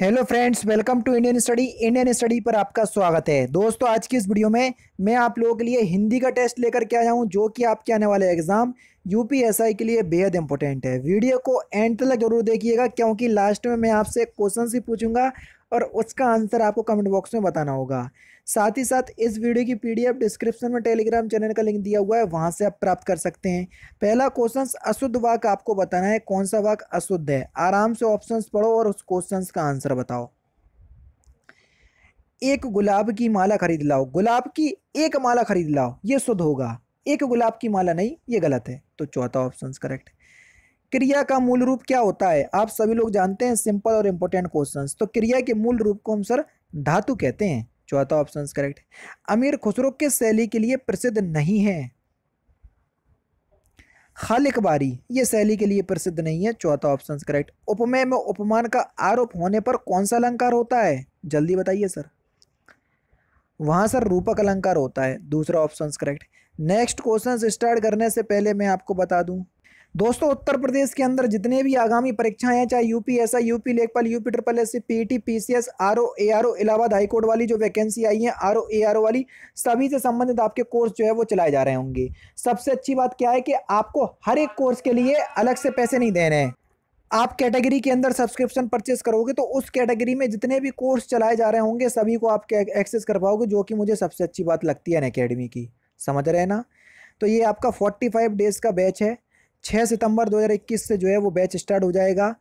hello friends welcome to Indian study Indian study पर आपका स्वागत है दोस्तों आज की इस वीडियो में मैं आप लोगों के लिए हिंदी का टेस्ट लेकर के आया हूँ जो कि आपके आने वाले एग्ज़ाम यूपीएसआई के लिए बेहद इंपॉर्टेंट है वीडियो को एंड तक जरूर देखिएगा क्योंकि लास्ट में मैं आपसे क्वेश्चन ही पूछूंगा और उसका आंसर आपको कमेंट बॉक्स में बताना होगा साथ ही साथ इस वीडियो की पीडीएफ डिस्क्रिप्शन में टेलीग्राम चैनल का लिंक दिया हुआ है वहाँ से आप प्राप्त कर सकते हैं पहला क्वेश्चन अशुद्ध वाक आपको बताना है कौन सा वाक अशुद्ध है आराम से ऑप्शंस पढ़ो और उस क्वेश्चन का आंसर बताओ एक गुलाब की माला खरीद लाओ गुलाब की एक माला खरीद लाओ ये शुद्ध होगा एक गुलाब की माला नहीं ये गलत है तो चौथा ऑप्शन करेक्ट क्रिया का मूल रूप क्या होता है आप सभी लोग जानते हैं सिंपल और इंपॉर्टेंट क्वेश्चन तो क्रिया के मूल रूप को हम सर धातु कहते हैं चौथा ऑप्शन करेक्ट अमीर खुसरो किस शैली के लिए प्रसिद्ध नहीं है खालिक बारी ये शैली के लिए प्रसिद्ध नहीं है चौथा ऑप्शन करेक्ट उपमेय में उपमान का आरोप होने पर कौन सा अलंकार होता है जल्दी बताइए सर वहाँ सर रूपक अलंकार होता है दूसरा option correct next question start करने से पहले मैं आपको बता दूँ दोस्तों उत्तर प्रदेश के अंदर जितने भी आगामी परीक्षाएं हैं चाहे यूपी एस आई यूपी लेखपाल UP triple S C P T P C S R O A R O Allahabad high court वाली जो वैकेंसी आई है आर ओ ए आर ओ वाली सभी से संबंधित आपके कोर्स जो है वो चलाए जा रहे होंगे सबसे अच्छी बात क्या है कि आपको हर एक कोर्स के लिए अलग से पैसे नहीं देने हैं आप कैटेगरी के अंदर सब्सक्रिप्शन परचेस करोगे तो उस कैटेगरी में जितने भी कोर्स चलाए जा रहे होंगे सभी को आप एक्सेस कर पाओगे जो कि मुझे सबसे अच्छी बात लगती है अकेडमी की समझ रहे ना तो ये आपका 45 डेज़ का बैच है 6 सितंबर 2021 से जो है वो बैच स्टार्ट हो जाएगा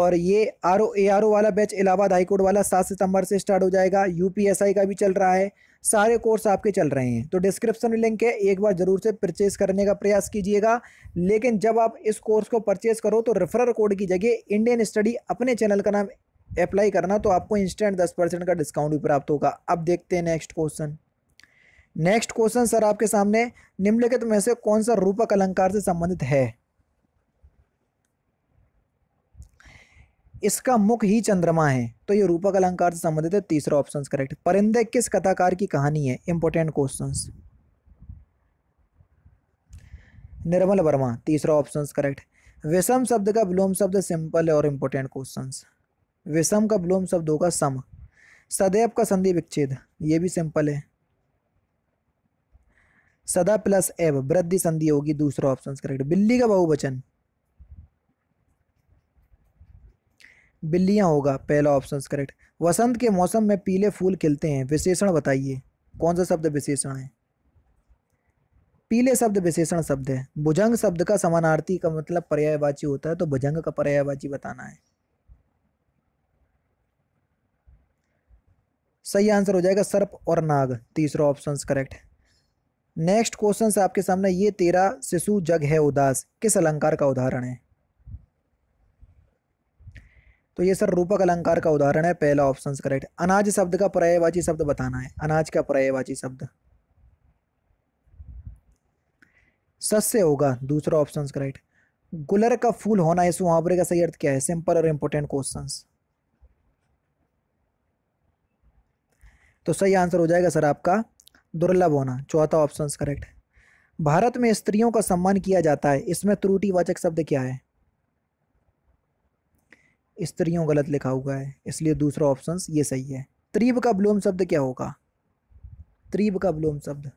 और ये आर ओ ए आर ओ वाला बैच इलाहाबाद हाईकोर्ट वाला सात सितंबर से स्टार्ट हो जाएगा आई का भी चल रहा है सारे कोर्स आपके चल रहे हैं तो डिस्क्रिप्शन में लिंक है एक बार ज़रूर से परचेज़ करने का प्रयास कीजिएगा लेकिन जब आप इस कोर्स को परचेस करो तो रेफरल कोड की जगह इंडियन स्टडी अपने चैनल का नाम अप्लाई करना तो आपको इंस्टेंट दस परसेंट का डिस्काउंट भी प्राप्त होगा अब देखते हैं next question next question sir आपके सामने निम्नलिखित में से कौन सा रूपक अलंकार से संबंधित है इसका मुख ही चंद्रमा है तो ये रूपक अलंकार से संबंधित है तीसरा ऑप्शन करेक्ट परिंदे किस कथाकार की कहानी है इंपॉर्टेंट क्वेश्चन निर्मल वर्मा तीसरा ऑप्शन करेक्ट विषम शब्द का विलोम शब्द सिंपल है और इंपॉर्टेंट क्वेश्चन विषम का विलोम शब्द होगा सम सदैव का संधि विच्छेद ये भी सिंपल है सदा प्लस एव वृद्धि संधि होगी दूसरा ऑप्शन करेक्ट बिल्ली का बहुवचन बिल्लियाँ होगा पहला ऑप्शन करेक्ट वसंत के मौसम में पीले फूल खिलते हैं विशेषण बताइए कौन सा शब्द विशेषण है पीले शब्द विशेषण शब्द है भुजंग शब्द का समानार्थी का मतलब पर्यायवाची होता है तो भुजंग का पर्यायवाची बताना है सही आंसर हो जाएगा सर्प और नाग तीसरा ऑप्शन करेक्ट नेक्स्ट क्वेश्चन आपके सामने ये तेरा शिशु जग है उदास किस अलंकार का उदाहरण है तो ये सर रूपक अलंकार का उदाहरण है पहला ऑप्शन करेक्ट अनाज शब्द का पर्यायवाची शब्द बताना है अनाज का पर्यायवाची शब्द सस्य होगा दूसरा ऑप्शन करेक्ट गुलर का फूल होना इस मुहावरे का सही अर्थ क्या है सिंपल और इम्पोर्टेंट क्वेश्चन तो सही आंसर हो जाएगा सर आपका दुर्लभ होना चौथा ऑप्शन करेक्ट भारत में स्त्रियों का सम्मान किया जाता है इसमें त्रुटिवाचक शब्द क्या है स्त्रियों गलत लिखा हुआ है इसलिए दूसरा ऑप्शन ये सही है त्रीब का विलोम शब्द क्या होगा त्रीब का विलोम शब्द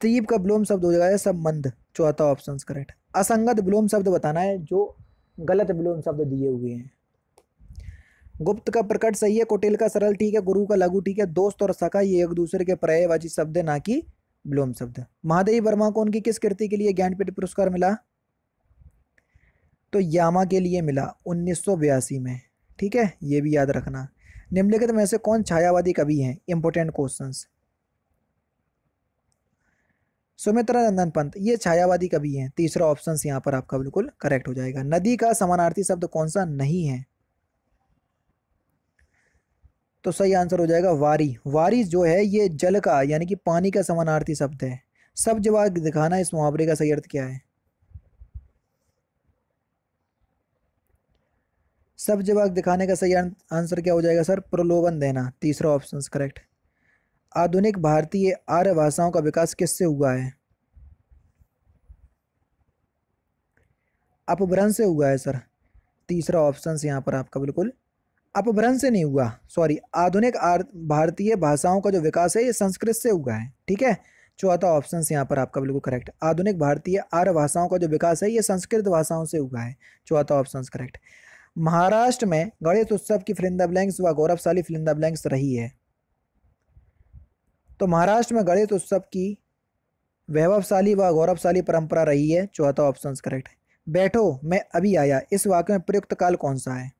त्रीब का विलोम शब्द हो जाएगा संबंध चौथा ऑप्शन करेक्ट असंगत विलोम शब्द बताना है जो गलत ब्लोम शब्द दिए हुए हैं गुप्त का प्रकट सही है कोटेल का सरल ठीक है गुरु का लघु ठीक है दोस्त और सखा ये एक दूसरे के पर्यायवाची शब्द ना कि ब्लोम शब्द महादेवी वर्मा को उनकी किस कृति के लिए ज्ञानपीठ पुरस्कार मिला तो यामा के लिए मिला उन्नीस में ठीक है ये भी याद रखना निम्नलिखित में से कौन छायावादी कवि हैं इंपॉर्टेंट क्वेश्चंस सुमित्रा नंदन पंत ये छायावादी कवि हैं तीसरा ऑप्शन यहाँ पर आपका बिल्कुल करेक्ट हो जाएगा नदी का समानार्थी शब्द कौन सा नहीं है तो सही आंसर हो जाएगा वारी वारी जो है ये जल का यानी कि पानी का समानार्थी शब्द है सब जवाब दिखाना इस मुहावरे का सही अर्थ क्या है सब जवाब दिखाने का सही आंसर क्या हो जाएगा सर प्रलोभन देना तीसरा ऑप्शन करेक्ट आधुनिक भारतीय आर्य भाषाओं का विकास किससे हुआ है अपभ्रंश से हुआ है सर तीसरा ऑप्शन यहाँ पर आपका बिल्कुल अपभ्रंश से नहीं हुआ सॉरी आधुनिक भारतीय भाषाओं का जो विकास है ये संस्कृत से हुआ है ठीक है चौथा ऑप्शन यहाँ पर आपका बिल्कुल करेक्ट आधुनिक भारतीय आर्य भाषाओं का जो विकास है ये संस्कृत भाषाओं से हुआ है चौथा ऑप्शन करेक्ट महाराष्ट्र में गणेश उत्सव की फिलिंदा ब्लैंक्स व गौरवशाली फिलिंदा ब्लैंक्स रही है तो महाराष्ट्र में गणेश उत्सव की वैभवशाली व गौरवशाली परंपरा रही है चौथा ऑप्शन करेक्ट है बैठो मैं अभी आया इस वाक्य में प्रयुक्त काल कौन सा है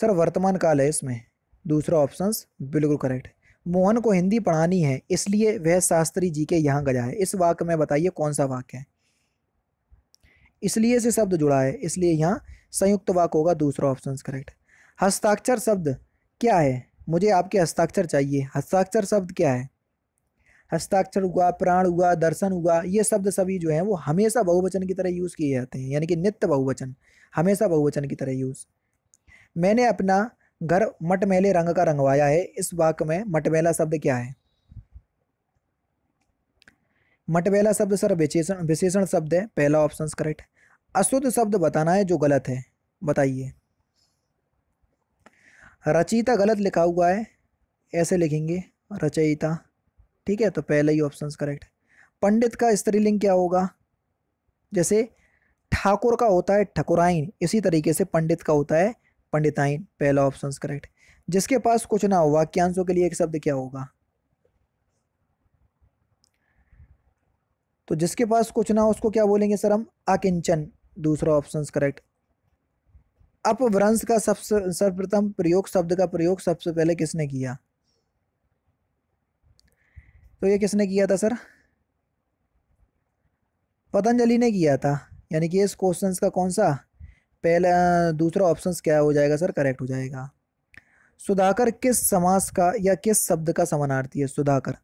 सर वर्तमान काल है इसमें दूसरा ऑप्शन बिल्कुल करेक्ट है मोहन को हिंदी पढ़ानी है इसलिए वह शास्त्री जी के यहाँ गया है इस वाक्य में बताइए कौन सा वाक्य है इसलिए से शब्द जुड़ा है इसलिए यहाँ संयुक्त वाक होगा दूसरा ऑप्शन करेक्ट हस्ताक्षर शब्द क्या है मुझे आपके हस्ताक्षर चाहिए हस्ताक्षर शब्द क्या है हस्ताक्षर हुआ प्राण हुआ दर्शन हुआ ये शब्द सभी जो हैं वो हमेशा बहुवचन की तरह यूज़ किए जाते हैं यानी कि नित्य बहुवचन हमेशा बहुवचन की तरह यूज़ मैंने अपना घर मटमैले रंग का रंगवाया है इस वाक में मटमैला शब्द क्या है मटमैला शब्द सर विशेषण विशेषण शब्द है पहला ऑप्शन करेक्ट अशुद्ध शब्द बताना है जो गलत है बताइए रचयिता गलत लिखा हुआ है ऐसे लिखेंगे रचयिता ठीक है तो पहला ही ऑप्शन करेक्ट पंडित का स्त्रीलिंग क्या होगा जैसे ठाकुर का होता है ठकुराइन इसी तरीके से पंडित का होता है पंडिताइन पहला ऑप्शन करेक्ट जिसके पास कुछ ना हो वाक्यांशों के लिए एक शब्द क्या होगा तो जिसके पास कुछ ना हो उसको क्या बोलेंगे सर हम अकिंचन दूसरा ऑप्शन करेक्ट अपभ्रंश का सबसे सर्वप्रथम प्रयोग शब्द का प्रयोग सबसे पहले किसने किया तो ये किसने किया था सर पतंजलि ने किया था यानी कि इस क्वेश्चंस का कौन सा पहला दूसरा ऑप्शन क्या हो जाएगा सर करेक्ट हो जाएगा सुधाकर किस समास का या किस शब्द का समानार्थी है सुधाकर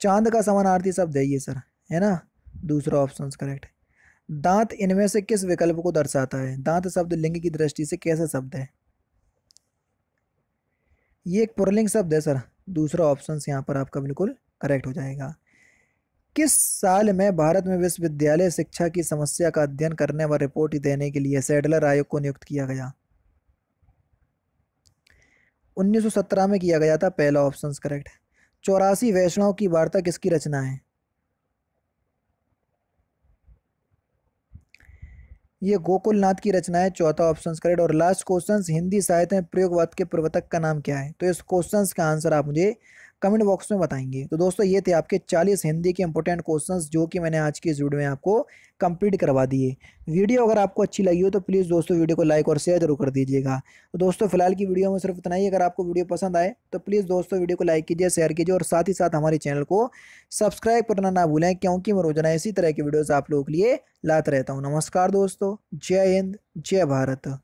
चांद का समानार्थी शब्द है ये सर है ना दूसरा ऑप्शन करेक्ट है दांत इनमें से किस विकल्प को दर्शाता है दांत शब्द लिंग की दृष्टि से कैसा शब्द है ये एक पुरलिंग शब्द है सर दूसरा ऑप्शन यहाँ पर आपका बिल्कुल करेक्ट हो जाएगा किस साल में भारत में विश्वविद्यालय शिक्षा की समस्या का अध्ययन करने व रिपोर्ट देने के लिए सेडलर आयोग को नियुक्त किया गया 1917 में किया गया था पहला ऑप्शन करेक्ट चौरासी वैष्णव की वार्ता किसकी रचना है ये गोकुलनाथ की रचना है चौथा ऑप्शन करेक्ट और लास्ट क्वेश्चन हिंदी साहित्य में प्रयोगवाद के प्रवर्तक का नाम क्या है तो इस क्वेश्चन का आंसर आप मुझे कमेंट बॉक्स में बताएंगे तो दोस्तों ये थे आपके 40 हिंदी के इंपॉर्टेंट क्वेश्चंस जो कि मैंने आज की इस वीडियो में आपको कंप्लीट करवा दिए वीडियो अगर आपको अच्छी लगी हो तो प्लीज़ दोस्तों वीडियो को लाइक और शेयर जरूर कर दीजिएगा तो दोस्तों फिलहाल की वीडियो में सिर्फ इतना ही अगर आपको वीडियो पसंद आए तो प्लीज़ दोस्तों वीडियो को लाइक कीजिए शेयर कीजिए और साथ ही साथ हमारे चैनल को सब्सक्राइब करना ना भूलें क्योंकि मैं रोजाना इसी तरह की वीडियोज़ आप लोगों के लिए लाता रहता हूँ नमस्कार दोस्तों जय हिंद जय भारत